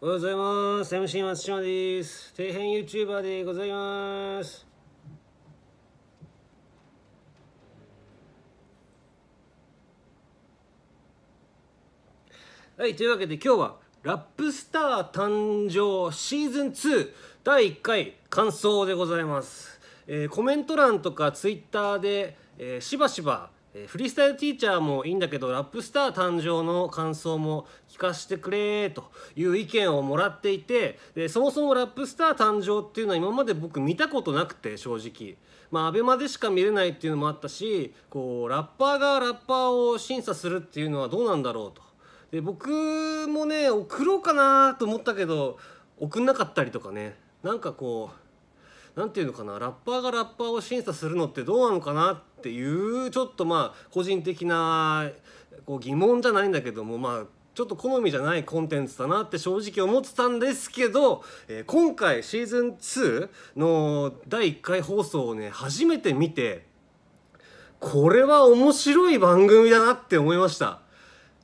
おはようございます。MC 松島です。底辺 YouTuber でございます。はい、というわけで今日はラップスター誕生シーズン2第1回感想でございます。えー、コメント欄とかツイッターで、えー、しばしばえー、フリースタイルティーチャーもいいんだけどラップスター誕生の感想も聞かせてくれという意見をもらっていてでそもそもラップスター誕生っていうのは今まで僕見たことなくて正直まあ ABEMA でしか見れないっていうのもあったしこうラッパーがラッパーを審査するっていうのはどうなんだろうとで僕もね送ろうかなと思ったけど送んなかったりとかねなんかこう何て言うのかなラッパーがラッパーを審査するのってどうなのかなっっていうちょっとまあ個人的なこう疑問じゃないんだけどもまあちょっと好みじゃないコンテンツだなって正直思ってたんですけど、えー、今回シーズン2の第1回放送をね初めて見てこれは面白い番組だなって思いました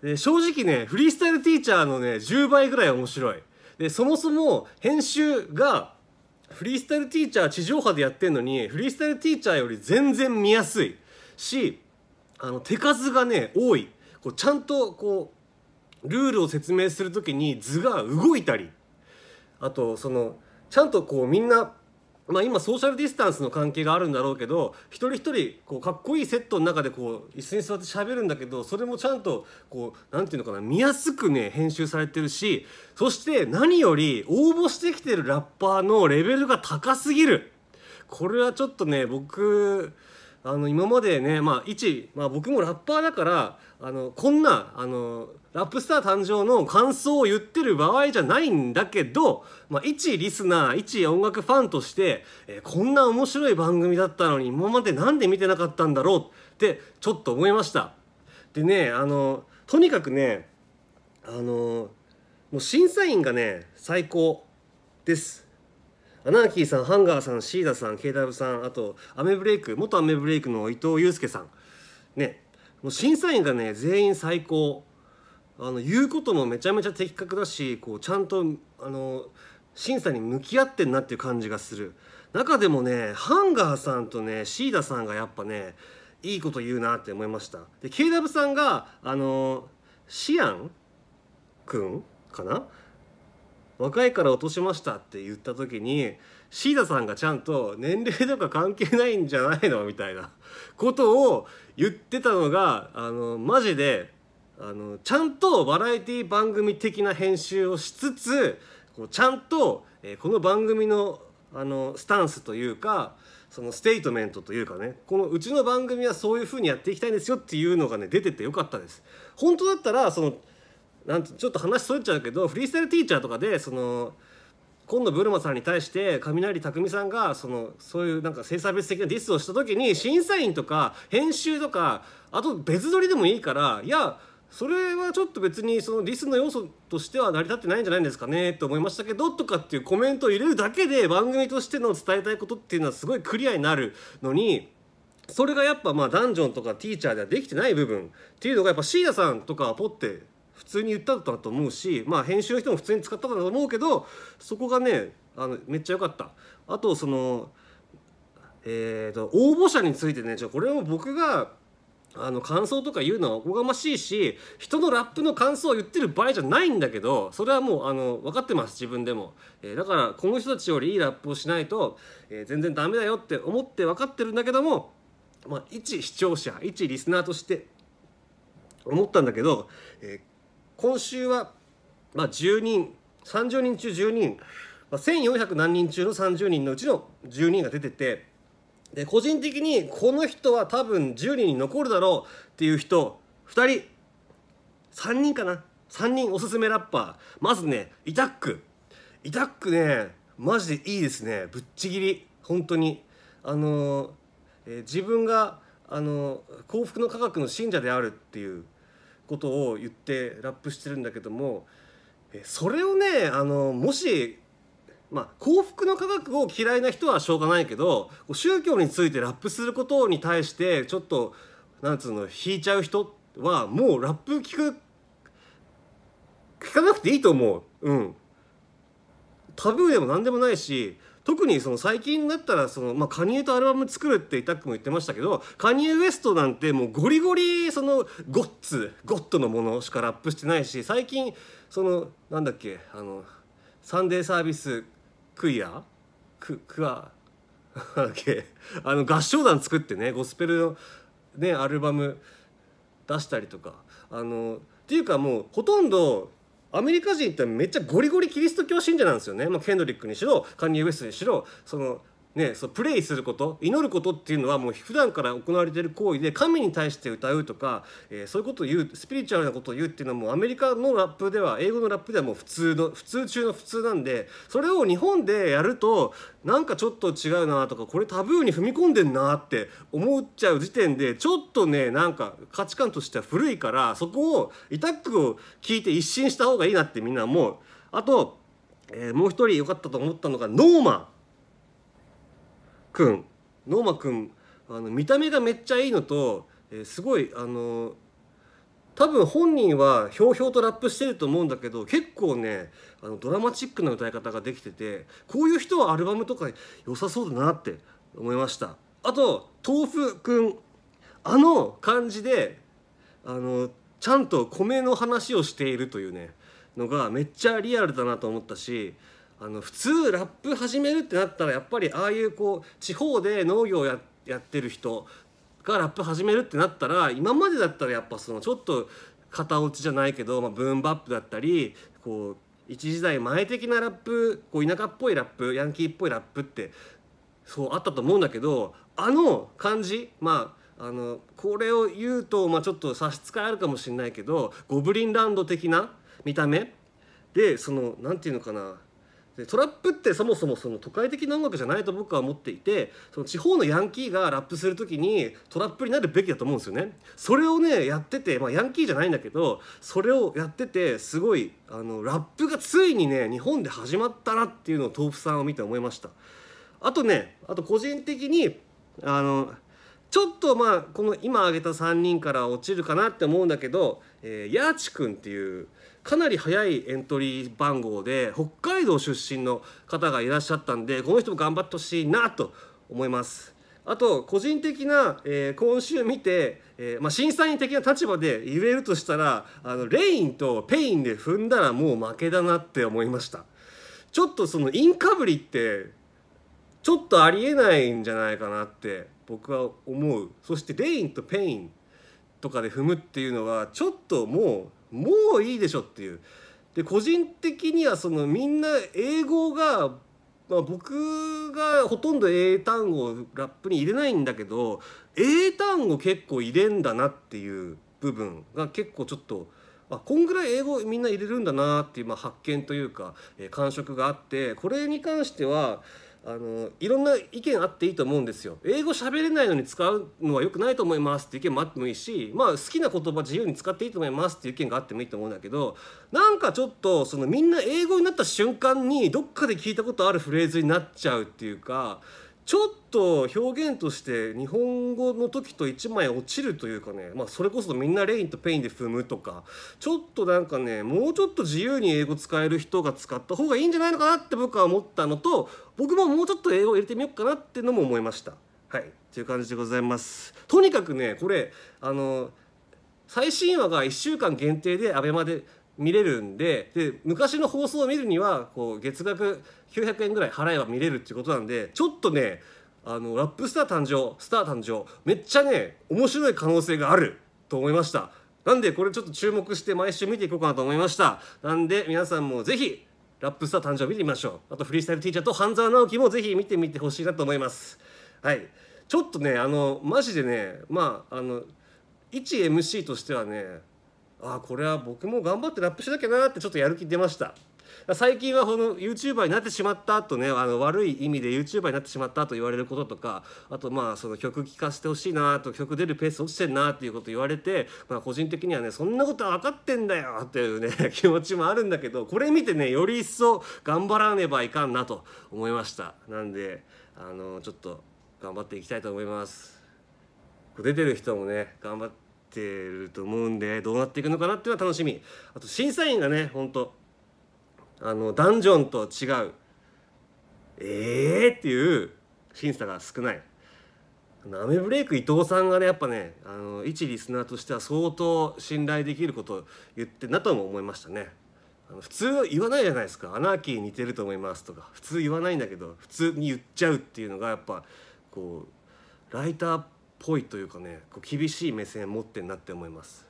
で正直ねフリースタイルティーチャーのね10倍ぐらい面白いでそもそも編集がフリースタイルティーチャー地上波でやってんのにフリースタイルティーチャーより全然見やすいしあの手数がね多いこうちゃんとこうルールを説明する時に図が動いたりあとそのちゃんとこうみんなまあ、今ソーシャルディスタンスの関係があるんだろうけど一人一人こうかっこいいセットの中でこう椅子に座ってしゃべるんだけどそれもちゃんとこうなんていうのかな見やすくね編集されてるしそして何より応募してきてるラッパーのレベルが高すぎるこれはちょっとね僕あの今までね、まあ、一、まあ、僕もラッパーだからあのこんなあのラップスター誕生の感想を言ってる場合じゃないんだけど、まあ、一リスナー一音楽ファンとして、えー、こんな面白い番組だったのに今まで何で見てなかったんだろうってちょっと思いました。でねあのとにかくねあのもう審査員がね最高です。アナーキーさんハンガーさんシーダさん k ブさんあとアメブレイク元アメブレイクの伊藤祐介さんねもう審査員がね全員最高あの言うこともめちゃめちゃ的確だしこうちゃんとあの審査に向き合ってんなっていう感じがする中でもねハンガーさんとねシーダさんがやっぱねいいこと言うなって思いましたで k ブさんがあのシアンくんかな若いから落としましたって言った時に椎田さんがちゃんと年齢とか関係ないんじゃないのみたいなことを言ってたのがあのマジであのちゃんとバラエティ番組的な編集をしつつこうちゃんと、えー、この番組のあのスタンスというかそのステートメントというかねこのうちの番組はそういう風にやっていきたいんですよっていうのがね出ててよかったです。本当だったらそのなんとちょっと話それちゃうけどフリースタイルティーチャーとかでその今度ブルマさんに対して雷匠さんがそのそういうなんか性差別的なディスをした時に審査員とか編集とかあと別撮りでもいいからいやそれはちょっと別にそのディスの要素としては成り立ってないんじゃないんですかねと思いましたけどとかっていうコメントを入れるだけで番組としての伝えたいことっていうのはすごいクリアになるのに。それがやっぱまあダンジョンとかティーチャーではできてない部分っていうのがやっぱ椎名さんとかポって普通に言ったとだと思うしまあ編集の人も普通に使ったんだと思うけどそこがねあのめっちゃ良かったあとそのえーと、と応募者についてねじゃこれも僕があの感想とか言うのはおこがましいし人のラップの感想を言ってる場合じゃないんだけどそれはもうあの分かってます自分でも、えー、だからこの人たちよりいいラップをしないと、えー、全然ダメだよって思って分かってるんだけども、まあ、一視聴者一リスナーとして思ったんだけど、えー今週は、まあ、10人30人中10人、まあ、1400何人中の30人のうちの10人が出ててで個人的にこの人は多分10人に残るだろうっていう人2人3人かな3人おすすめラッパーまずねイタックイタックねマジでいいですねぶっちぎり本当にあのー、えー、自分があのー、幸福の科学の信者であるっていうことを言ってラップしてるんだけどもそれをねあのもし、まあ、幸福の科学を嫌いな人はしょうがないけど宗教についてラップすることに対してちょっとなんつうの引いちゃう人はもうラップ聞く聞かなくていいと思う。うん、タブーでも何でもないし特にその最近だったらその、まあ、カニエとアルバム作るってイタックも言ってましたけどカニエ・ウエストなんてもうゴリゴリそのゴッツゴッドのものしかラップしてないし最近そのなんだっけあのサンデーサービスクイアククアあの合唱団作ってねゴスペルの、ね、アルバム出したりとかあのっていうかもうほとんどアメリカ人ってめっちゃゴリゴリキリスト教信者なんですよね、まあ、ケンドリックにしろカニエ・ウェストにしろそのね、そうプレイすること祈ることっていうのはもう普段から行われている行為で神に対して歌うとか、えー、そういうことを言うスピリチュアルなことを言うっていうのはもうアメリカのラップでは英語のラップではもう普通の普通中の普通なんでそれを日本でやるとなんかちょっと違うなとかこれタブーに踏み込んでんなって思っちゃう時点でちょっとねなんか価値観としては古いからそこをイタックを聞いて一新した方がいいなってみんな思う。あと、えー、もう一人良かったと思ったのがノーマン。くんノーマくんあの見た目がめっちゃいいのと、えー、すごいあの多分本人はひょうひょうとラップしてると思うんだけど結構ねあのドラマチックな歌い方ができててこういう人はアルバムとか良さそうだなって思いましたあと豆腐くんあの感じであのちゃんと米の話をしているというねのがめっちゃリアルだなと思ったしあの普通ラップ始めるってなったらやっぱりああいうこう地方で農業ややってる人がラップ始めるってなったら今までだったらやっぱそのちょっと型落ちじゃないけど、まあ、ブームバップだったりこう一時代前的なラップこう田舎っぽいラップヤンキーっぽいラップってそうあったと思うんだけどあの感じまああのこれを言うと、まあ、ちょっと差し支えあるかもしれないけどゴブリンランド的な見た目でその何て言うのかなでトラップってそもそもその都会的な音楽じゃないと僕は思っていてその地方のヤンキーがラップする時にトラップになるべきだと思うんですよね。それをねやってて、まあ、ヤンキーじゃないんだけどそれをやっててすごいあのラップがついにね日本で始まったなっていうのを豆腐さんを見て思いました。あとねあと個人的にあのちょっとまあこの今挙げた3人から落ちるかなって思うんだけど、えー、ヤーチ君っていうかなり早いエントリー番号で北海道出身の方がいらっしゃったんでこの人も頑張ってほしいなと思います。あと個人的な、えー、今週見て、えーまあ、審査員的な立場で言えるとしたらあのレインとペインで踏んだらもう負けだなって思いましたちょっとそのインかぶりってちょっとありえないんじゃないかなって僕は思うそしてレインとペインとかで踏むっていうのはちょっともうもういいでしょっていうで個人的にはそのみんな英語が、まあ、僕がほとんど英単語をラップに入れないんだけど英単語結構入れんだなっていう部分が結構ちょっと。あこんぐらい英語みんな入れるんだなっていう、まあ、発見というか、えー、感触があってこれに関してはあのいろんな意見あっていいと思うんですよ英語喋れないのに使うのは良くないと思いますっていう意見もあってもいいしまあ好きな言葉自由に使っていいと思いますっていう意見があってもいいと思うんだけどなんかちょっとそのみんな英語になった瞬間にどっかで聞いたことあるフレーズになっちゃうっていうかちょっと表現として日本語の時と一枚落ちるというかね、まあ、それこそみんなレインとペインで踏むとかちょっとなんかねもうちょっと自由に英語使える人が使った方がいいんじゃないのかなって僕は思ったのと僕ももうちょっと英語を入れてみようかなっていうのも思いました。はい、という感じでございます。とにかくねこれあの最新話が1週間限定でアベマで見れるんでで昔の放送を見るにはこう月額900円ぐらい払えば見れるっていうことなんでちょっとねあのラップスター誕生スター誕生めっちゃね面白い可能性があると思いましたなんでこれちょっと注目して毎週見ていこうかなと思いましたなんで皆さんもぜひラップスター誕生見てみましょうあとフリースタイルティーチャーと半沢直樹もぜひ見てみてほしいなと思いますはいちょっとねあのマジでねまああの一 MC としてはねああこれは僕も頑張ってラップしなきゃなってちょっとやる気出ました最近はこの YouTuber になってしまったとねあの悪い意味で YouTuber になってしまったと言われることとかあとまあその曲聴かせてほしいなと曲出るペース落ちてんなっていうこと言われて、まあ、個人的にはねそんなことは分かってんだよっていうね 気持ちもあるんだけどこれ見てねより一層頑張らねばいかんなと思いましたなんであのちょっと頑張っていきたいと思います出てる人もね頑張っててると思うんでどうなっていくのかなっていうのは楽しみあと審査員がねほんとあのダンジョンと違うええー、っていう審査が少ないアメブレイク伊藤さんがねやっぱねあの一リスナーとしては相当信頼できることを言ってなとも思いましたね普通言わないじゃないですか「アナーキー似てると思います」とか普通言わないんだけど普通に言っちゃうっていうのがやっぱこうライターっぽいというかね厳しい目線持ってんなって思います。